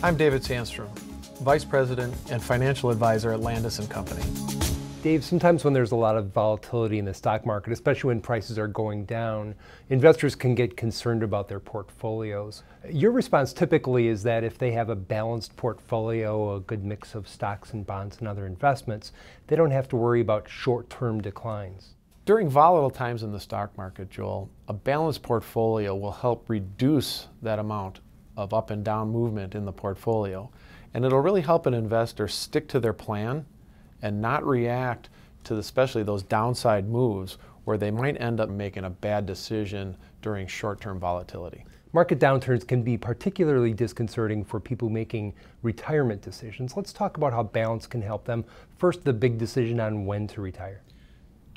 I'm David Sandstrom, Vice President and Financial Advisor at Landis & Company. Dave, sometimes when there's a lot of volatility in the stock market, especially when prices are going down, investors can get concerned about their portfolios. Your response typically is that if they have a balanced portfolio, a good mix of stocks and bonds and other investments, they don't have to worry about short term declines. During volatile times in the stock market, Joel, a balanced portfolio will help reduce that amount of up and down movement in the portfolio. And it'll really help an investor stick to their plan and not react to especially those downside moves where they might end up making a bad decision during short-term volatility. Market downturns can be particularly disconcerting for people making retirement decisions. Let's talk about how balance can help them. First, the big decision on when to retire.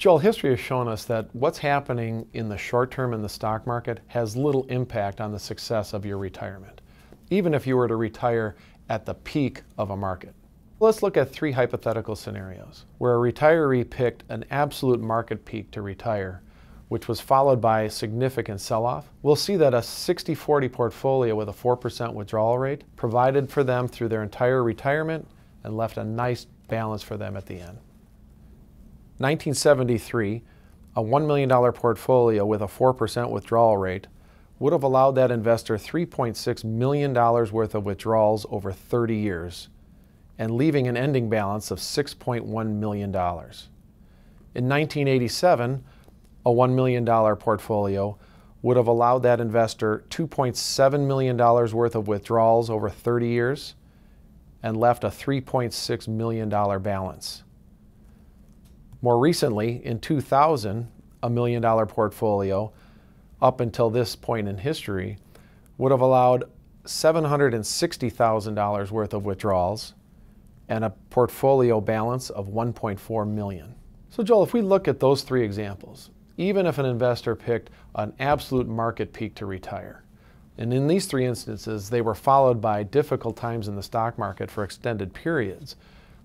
Joel, history has shown us that what's happening in the short term in the stock market has little impact on the success of your retirement, even if you were to retire at the peak of a market. Let's look at three hypothetical scenarios where a retiree picked an absolute market peak to retire, which was followed by a significant sell off. We'll see that a 60 40 portfolio with a 4% withdrawal rate provided for them through their entire retirement and left a nice balance for them at the end. 1973, a $1 million portfolio with a 4% withdrawal rate would have allowed that investor $3.6 million worth of withdrawals over 30 years and leaving an ending balance of $6.1 million. In 1987, a $1 million portfolio would have allowed that investor $2.7 million worth of withdrawals over 30 years and left a $3.6 million balance. More recently, in 2000, a million dollar portfolio, up until this point in history, would have allowed $760,000 worth of withdrawals and a portfolio balance of 1.4 million. So Joel, if we look at those three examples, even if an investor picked an absolute market peak to retire, and in these three instances, they were followed by difficult times in the stock market for extended periods,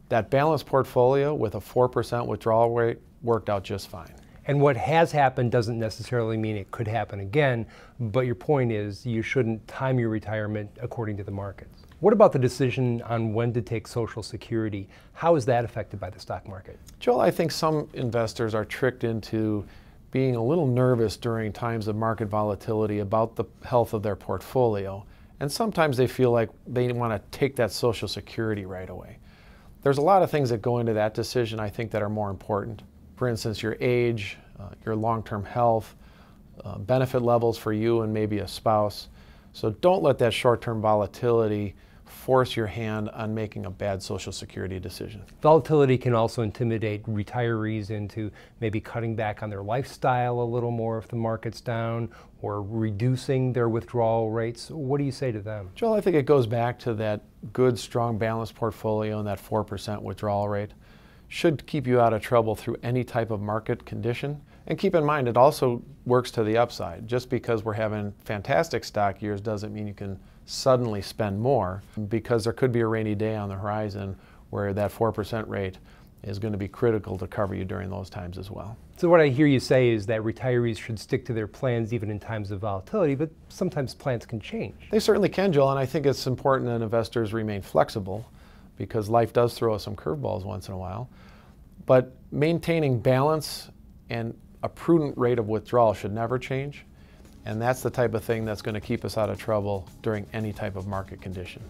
that balanced portfolio with a 4% withdrawal rate worked out just fine. And what has happened doesn't necessarily mean it could happen again, but your point is you shouldn't time your retirement according to the markets. What about the decision on when to take Social Security? How is that affected by the stock market? Joel, I think some investors are tricked into being a little nervous during times of market volatility about the health of their portfolio. And sometimes they feel like they want to take that Social Security right away. There's a lot of things that go into that decision, I think, that are more important. For instance, your age, uh, your long term health, uh, benefit levels for you and maybe a spouse. So don't let that short term volatility force your hand on making a bad Social Security decision. Volatility can also intimidate retirees into maybe cutting back on their lifestyle a little more if the market's down or reducing their withdrawal rates. What do you say to them? Joel, I think it goes back to that good, strong, balanced portfolio and that 4% withdrawal rate should keep you out of trouble through any type of market condition. And keep in mind, it also works to the upside. Just because we're having fantastic stock years doesn't mean you can suddenly spend more because there could be a rainy day on the horizon where that 4% rate is going to be critical to cover you during those times as well. So what I hear you say is that retirees should stick to their plans even in times of volatility, but sometimes plans can change. They certainly can, Joel, and I think it's important that investors remain flexible because life does throw us some curveballs once in a while. But maintaining balance and a prudent rate of withdrawal should never change. And that's the type of thing that's going to keep us out of trouble during any type of market condition.